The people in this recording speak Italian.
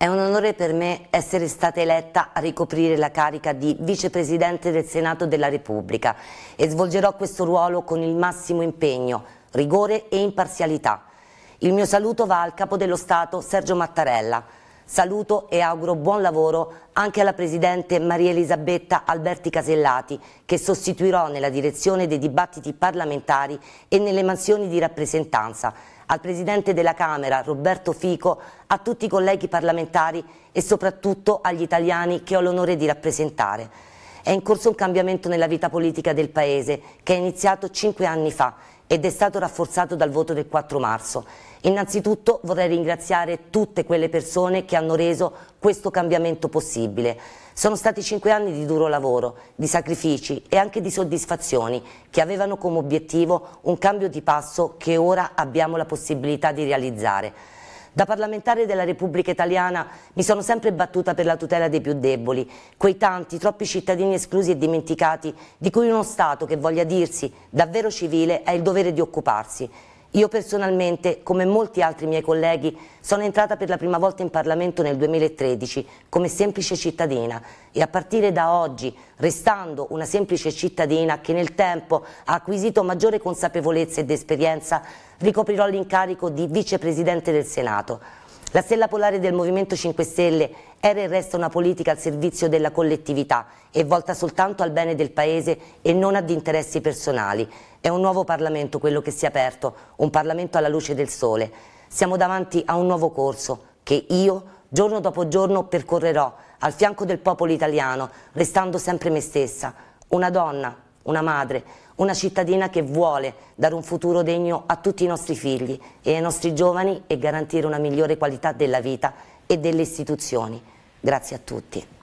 È un onore per me essere stata eletta a ricoprire la carica di Vicepresidente del Senato della Repubblica e svolgerò questo ruolo con il massimo impegno, rigore e imparzialità. Il mio saluto va al Capo dello Stato Sergio Mattarella. Saluto e auguro buon lavoro anche alla Presidente Maria Elisabetta Alberti Casellati che sostituirò nella direzione dei dibattiti parlamentari e nelle mansioni di rappresentanza al Presidente della Camera Roberto Fico, a tutti i colleghi parlamentari e soprattutto agli italiani che ho l'onore di rappresentare. È in corso un cambiamento nella vita politica del Paese che è iniziato cinque anni fa ed è stato rafforzato dal voto del 4 marzo Innanzitutto vorrei ringraziare tutte quelle persone che hanno reso questo cambiamento possibile. Sono stati cinque anni di duro lavoro, di sacrifici e anche di soddisfazioni che avevano come obiettivo un cambio di passo che ora abbiamo la possibilità di realizzare. Da parlamentare della Repubblica Italiana mi sono sempre battuta per la tutela dei più deboli, quei tanti, troppi cittadini esclusi e dimenticati di cui uno Stato che voglia dirsi davvero civile ha il dovere di occuparsi. Io personalmente, come molti altri miei colleghi, sono entrata per la prima volta in Parlamento nel 2013 come semplice cittadina e a partire da oggi, restando una semplice cittadina che nel tempo ha acquisito maggiore consapevolezza ed esperienza, ricoprirò l'incarico di vicepresidente del Senato. La stella polare del Movimento 5 Stelle era e resta una politica al servizio della collettività e volta soltanto al bene del Paese e non ad interessi personali. È un nuovo Parlamento quello che si è aperto, un Parlamento alla luce del sole. Siamo davanti a un nuovo corso che io, giorno dopo giorno, percorrerò al fianco del popolo italiano, restando sempre me stessa, una donna una madre, una cittadina che vuole dare un futuro degno a tutti i nostri figli e ai nostri giovani e garantire una migliore qualità della vita e delle istituzioni. Grazie a tutti.